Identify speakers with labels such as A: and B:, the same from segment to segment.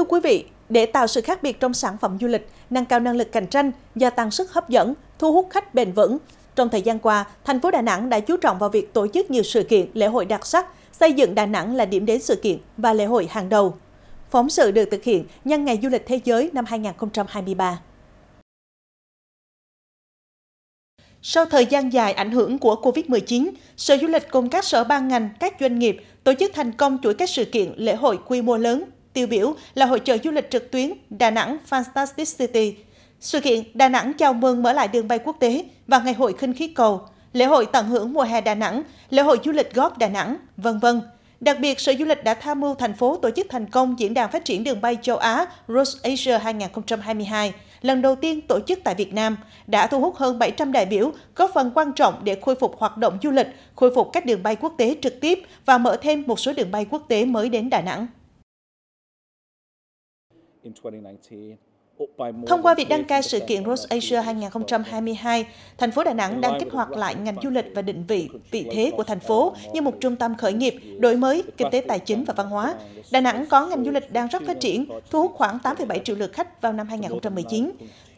A: Thưa quý vị, để tạo sự khác biệt trong sản phẩm du lịch, nâng cao năng lực cạnh tranh, gia tăng sức hấp dẫn, thu hút khách bền vững, trong thời gian qua, thành phố Đà Nẵng đã chú trọng vào việc tổ chức nhiều sự kiện, lễ hội đặc sắc, xây dựng Đà Nẵng là điểm đến sự kiện và lễ hội hàng đầu. Phóng sự được thực hiện nhân ngày du lịch thế giới năm 2023. Sau thời gian dài ảnh hưởng của Covid-19, Sở Du lịch cùng các sở ban ngành, các doanh nghiệp tổ chức thành công chuỗi các sự kiện lễ hội quy mô lớn Tiêu biểu là hội trợ du lịch trực tuyến Đà Nẵng Fantastic City. Sự kiện Đà Nẵng chào mừng mở lại đường bay quốc tế và ngày hội khinh khí cầu, lễ hội tận hưởng mùa hè Đà Nẵng, lễ hội du lịch góp Đà Nẵng, vân vân. Đặc biệt, Sở Du lịch đã tham mưu thành phố tổ chức thành công Diễn đàn Phát triển đường bay châu Á Rose Asia 2022, lần đầu tiên tổ chức tại Việt Nam, đã thu hút hơn 700 đại biểu, góp phần quan trọng để khôi phục hoạt động du lịch, khôi phục các đường bay quốc tế trực tiếp và mở thêm một số đường bay quốc tế mới đến Đà Nẵng. Thông qua việc đăng cai sự kiện Rose Asia 2022, thành phố Đà Nẵng đang kích hoạt lại ngành du lịch và định vị vị thế của thành phố như một trung tâm khởi nghiệp, đổi mới, kinh tế tài chính và văn hóa. Đà Nẵng có ngành du lịch đang rất phát triển, thu hút khoảng 8,7 triệu lượt khách vào năm 2019.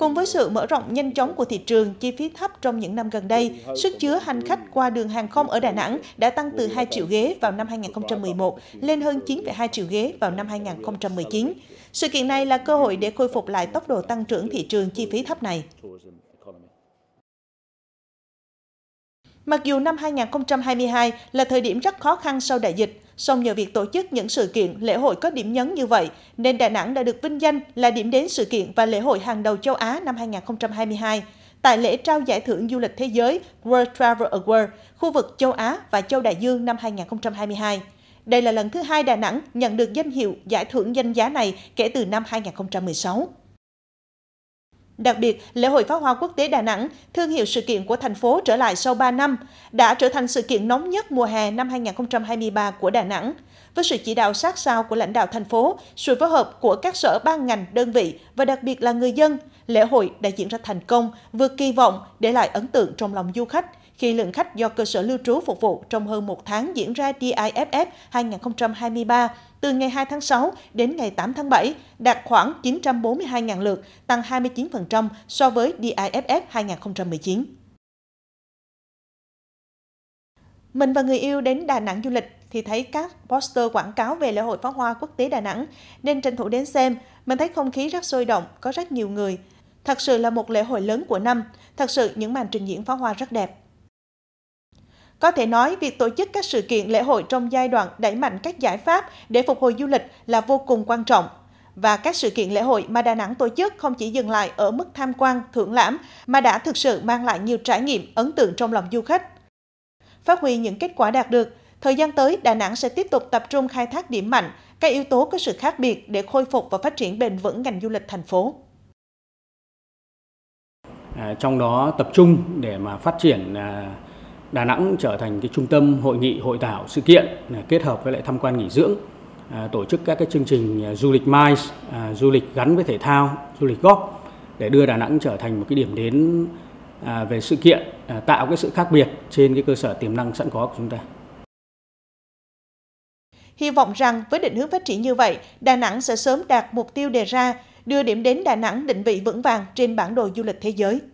A: Cùng với sự mở rộng nhanh chóng của thị trường, chi phí thấp trong những năm gần đây, sức chứa hành khách qua đường hàng không ở Đà Nẵng đã tăng từ 2 triệu ghế vào năm 2011 lên hơn 9,2 triệu ghế vào năm 2019. Sự kiện này là cơ hội để khôi phục lại tốc độ tăng trưởng thị trường chi phí thấp này. Mặc dù năm 2022 là thời điểm rất khó khăn sau đại dịch, song nhờ việc tổ chức những sự kiện, lễ hội có điểm nhấn như vậy, nên Đà Nẵng đã được vinh danh là điểm đến sự kiện và lễ hội hàng đầu châu Á năm 2022. Tại lễ trao giải thưởng du lịch thế giới World Travel Award, khu vực châu Á và châu Đại Dương năm 2022. Đây là lần thứ hai Đà Nẵng nhận được danh hiệu giải thưởng danh giá này kể từ năm 2016. Đặc biệt, lễ hội pháo hoa quốc tế Đà Nẵng, thương hiệu sự kiện của thành phố trở lại sau 3 năm, đã trở thành sự kiện nóng nhất mùa hè năm 2023 của Đà Nẵng. Với sự chỉ đạo sát sao của lãnh đạo thành phố, sự phối hợp của các sở ban ngành, đơn vị và đặc biệt là người dân, lễ hội đã diễn ra thành công, vượt kỳ vọng, để lại ấn tượng trong lòng du khách – khi lượng khách do cơ sở lưu trú phục vụ trong hơn một tháng diễn ra DIFF 2023 từ ngày 2 tháng 6 đến ngày 8 tháng 7 đạt khoảng 942.000 lượt, tăng 29% so với DIFF 2019. Mình và người yêu đến Đà Nẵng du lịch thì thấy các poster quảng cáo về lễ hội pháo hoa quốc tế Đà Nẵng nên tranh thủ đến xem, mình thấy không khí rất sôi động, có rất nhiều người. Thật sự là một lễ hội lớn của năm, thật sự những màn trình diễn pháo hoa rất đẹp. Có thể nói, việc tổ chức các sự kiện lễ hội trong giai đoạn đẩy mạnh các giải pháp để phục hồi du lịch là vô cùng quan trọng. Và các sự kiện lễ hội mà Đà Nẵng tổ chức không chỉ dừng lại ở mức tham quan, thưởng lãm, mà đã thực sự mang lại nhiều trải nghiệm ấn tượng trong lòng du khách. Phát huy những kết quả đạt được, thời gian tới Đà Nẵng sẽ tiếp tục tập trung khai thác điểm mạnh, các yếu tố có sự khác biệt để khôi phục và phát triển bền vững ngành du lịch thành phố. À, trong đó tập trung để mà phát triển à Đà Nẵng trở thành cái trung tâm hội nghị, hội thảo, sự kiện à, kết hợp với lại tham quan nghỉ dưỡng, à, tổ chức các cái chương trình à, du lịch mice, du lịch gắn với thể thao, du lịch golf để đưa Đà Nẵng trở thành một cái điểm đến về sự kiện tạo cái sự khác biệt trên cái cơ sở tiềm năng sẵn có của chúng ta. Hy vọng rằng với định hướng phát triển như vậy, Đà Nẵng sẽ sớm đạt mục tiêu đề ra, đưa điểm đến Đà Nẵng định vị vững vàng trên bản đồ du lịch thế giới.